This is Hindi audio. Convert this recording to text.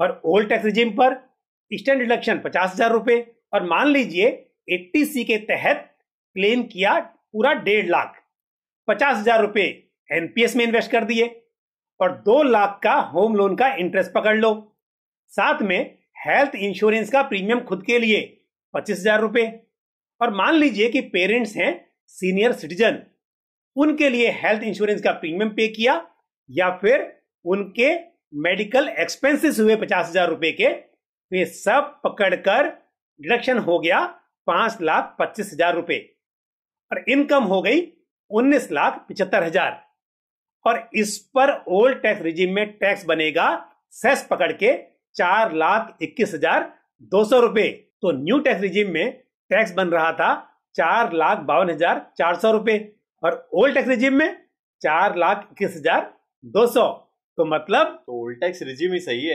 और ओल्ड टैक्स रिजिम पर स्टैंड डिडक्शन पचास हजार रुपए और मान लीजिए एट्टी सी के तहत क्लेम किया पूरा डेढ़ लाख पचास हजार रुपए एनपीएस में इन्वेस्ट कर दिए और दो लाख का होम लोन का इंटरेस्ट पकड़ लो साथ में हेल्थ इंश्योरेंस का प्रीमियम खुद के लिए पच्चीस हजार रुपए और मान लीजिए कि पेरेंट्स हैं सीनियर सिटीजन उनके लिए हेल्थ इंश्योरेंस का प्रीमियम पे किया या फिर उनके मेडिकल एक्सपेंसेस हुए पचास हजार रुपए के वे सब पकड़कर डिडक्शन हो गया पांच लाख पच्चीस हजार रुपए और इनकम हो गई उन्नीस लाख पिछहत्तर हजार और इस पर ओल्ड टैक्स रिजीम में टैक्स बनेगा सेस पकड़ के चार लाख इक्कीस हजार दो सौ रुपए तो न्यू टैक्स रिजीम में टैक्स बन रहा था चार लाख बावन हजार चार सौ रुपए और ओल्ड टैक्स रिजीम में चार लाख इक्कीस हजार दो सौ तो मतलब टोल टैक्स रिजिम ही सही है